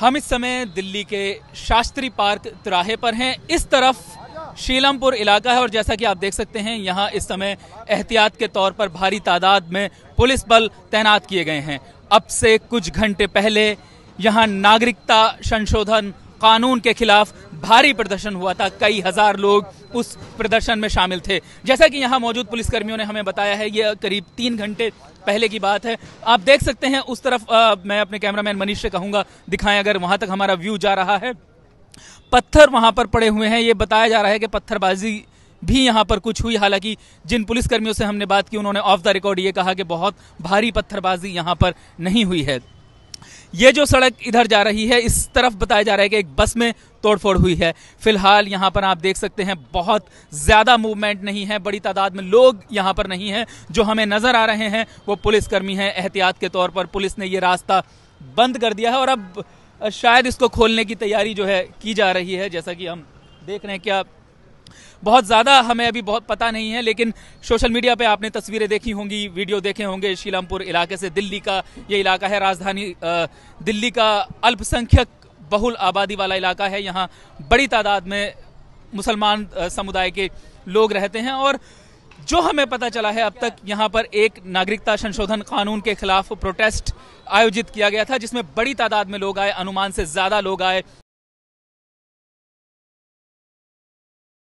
हम इस समय दिल्ली के शास्त्री पार्क तिराहे पर हैं इस तरफ शीलमपुर इलाका है और जैसा कि आप देख सकते हैं यहाँ इस समय एहतियात के तौर पर भारी तादाद में पुलिस बल तैनात किए गए हैं अब से कुछ घंटे पहले यहाँ नागरिकता संशोधन कानून के खिलाफ भारी प्रदर्शन हुआ था कई हजार लोग उस प्रदर्शन में शामिल थे जैसा कि यहाँ मौजूद पुलिसकर्मियों ने हमें बताया है ये करीब तीन घंटे पहले की बात है आप देख सकते हैं उस तरफ आ, मैं अपने कैमरामैन मनीष से कहूंगा दिखाएं अगर वहां तक हमारा व्यू जा रहा है पत्थर वहां पर पड़े हुए हैं ये बताया जा रहा है कि पत्थरबाजी भी यहाँ पर कुछ हुई हालांकि जिन पुलिसकर्मियों से हमने बात की उन्होंने ऑफ द रिकॉर्ड ये कहा कि बहुत भारी पत्थरबाजी यहाँ पर नहीं हुई है ये जो सड़क इधर जा रही है इस तरफ बताया जा रहा है कि एक बस में तोड़फोड़ हुई है फिलहाल यहाँ पर आप देख सकते हैं बहुत ज़्यादा मूवमेंट नहीं है बड़ी तादाद में लोग यहाँ पर नहीं हैं जो हमें नज़र आ रहे हैं वो पुलिसकर्मी हैं एहतियात के तौर पर पुलिस ने ये रास्ता बंद कर दिया है और अब शायद इसको खोलने की तैयारी जो है की जा रही है जैसा कि हम देख रहे हैं क्या बहुत ज़्यादा हमें अभी बहुत पता नहीं है लेकिन सोशल मीडिया पे आपने तस्वीरें देखी होंगी वीडियो देखे होंगे शीलमपुर इलाके से दिल्ली का ये इलाका है राजधानी दिल्ली का अल्पसंख्यक बहुल आबादी वाला इलाका है यहाँ बड़ी तादाद में मुसलमान समुदाय के लोग रहते हैं और जो हमें पता चला है अब तक यहाँ पर एक नागरिकता संशोधन कानून के खिलाफ प्रोटेस्ट आयोजित किया गया था जिसमें बड़ी तादाद में लोग आए अनुमान से ज़्यादा लोग आए